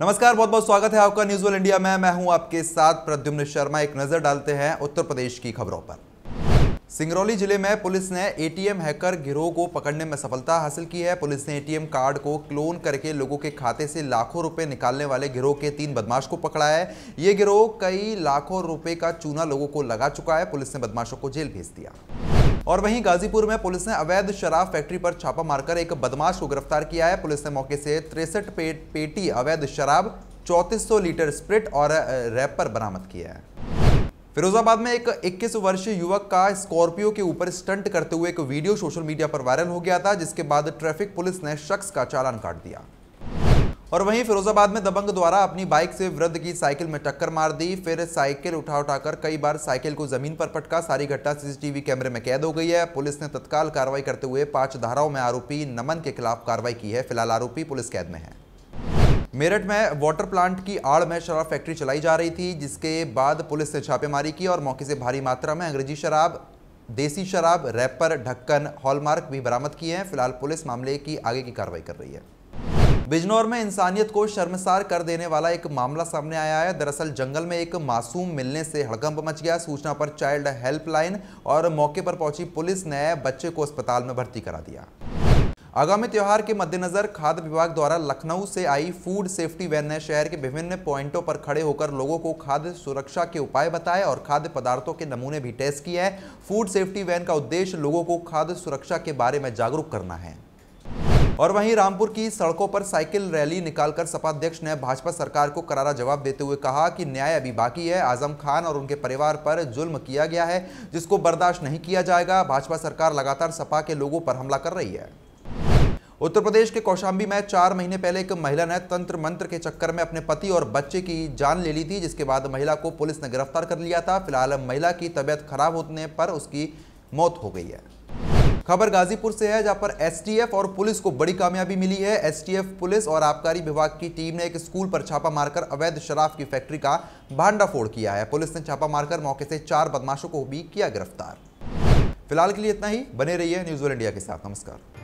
नमस्कार बहुत बहुत स्वागत है आपका न्यूज वर्ल्ड इंडिया में मैं हूं आपके साथ प्रद्युम्न शर्मा एक नजर डालते हैं उत्तर प्रदेश की खबरों पर सिंगरौली जिले में पुलिस ने एटीएम हैकर गिरोह को पकड़ने में सफलता हासिल की है पुलिस ने एटीएम कार्ड को क्लोन करके लोगों के खाते से लाखों रुपए निकालने वाले गिरोह के तीन बदमाश को पकड़ा है ये गिरोह कई लाखों रुपए का चूना लोगों को लगा चुका है पुलिस ने बदमाशों को जेल भेज दिया और वहीं गाजीपुर में पुलिस ने अवैध शराब फैक्ट्री पर छापा मारकर एक बदमाश को गिरफ्तार किया है पुलिस ने मौके से तिरसठ पे, पेटी अवैध शराब 3400 लीटर स्प्रिट और रैपर बरामद किया है फिरोजाबाद में एक 21 वर्षीय युवक का स्कॉर्पियो के ऊपर स्टंट करते हुए एक वीडियो सोशल मीडिया पर वायरल हो गया था जिसके बाद ट्रैफिक पुलिस ने शख्स का चालान काट दिया और वहीं फिरोजाबाद में दबंग द्वारा अपनी बाइक से वृद्ध की साइकिल में टक्कर मार दी फिर साइकिल उठा उठाकर कई बार साइकिल को जमीन पर पटका सारी घटना सीसीटीवी कैमरे में कैद हो गई है पुलिस ने तत्काल कार्रवाई करते हुए पांच धाराओं में आरोपी नमन के खिलाफ कार्रवाई की है फिलहाल आरोपी पुलिस कैद में है मेरठ में वाटर प्लांट की आड़ में शराब फैक्ट्री चलाई जा रही थी जिसके बाद पुलिस ने छापेमारी की और मौके से भारी मात्रा में अंग्रेजी शराब देसी शराब रैपर ढक्कन हॉलमार्क भी बरामद किए हैं फिलहाल पुलिस मामले की आगे की कार्रवाई कर रही है बिजनौर में इंसानियत को शर्मसार कर देने वाला एक मामला सामने आया है दरअसल जंगल में एक मासूम मिलने से हड़कंप मच गया सूचना पर चाइल्ड हेल्पलाइन और मौके पर पहुंची पुलिस ने बच्चे को अस्पताल में भर्ती करा दिया आगामी त्यौहार के मद्देनजर खाद्य विभाग द्वारा लखनऊ से आई फूड सेफ्टी वैन ने शहर के विभिन्न पॉइंटों पर खड़े होकर लोगों को खाद्य सुरक्षा के उपाय बताए और खाद्य पदार्थों के नमूने भी टेस्ट किए हैं फूड सेफ्टी वैन का उद्देश्य लोगों को खाद्य सुरक्षा के बारे में जागरूक करना है और वहीं रामपुर की सड़कों पर साइकिल रैली निकालकर सपा अध्यक्ष ने भाजपा सरकार को करारा जवाब देते हुए कहा कि न्याय अभी बाकी है आजम खान और उनके परिवार पर जुल्म किया गया है जिसको बर्दाश्त नहीं किया जाएगा भाजपा सरकार लगातार सपा के लोगों पर हमला कर रही है उत्तर प्रदेश के कौशाम्बी में चार महीने पहले एक महिला ने तंत्र मंत्र के चक्कर में अपने पति और बच्चे की जान ले ली थी जिसके बाद महिला को पुलिस ने गिरफ्तार कर लिया था फिलहाल महिला की तबीयत खराब होने पर उसकी मौत हो गई है खबर गाजीपुर से है जहां पर एसटीएफ और पुलिस को बड़ी कामयाबी मिली है एसटीएफ पुलिस और आबकारी विभाग की टीम ने एक स्कूल पर छापा मारकर अवैध शराब की फैक्ट्री का भांडाफोड़ किया है पुलिस ने छापा मारकर मौके से चार बदमाशों को भी किया गिरफ्तार फिलहाल के लिए इतना ही बने है न्यूज इंडिया के साथ नमस्कार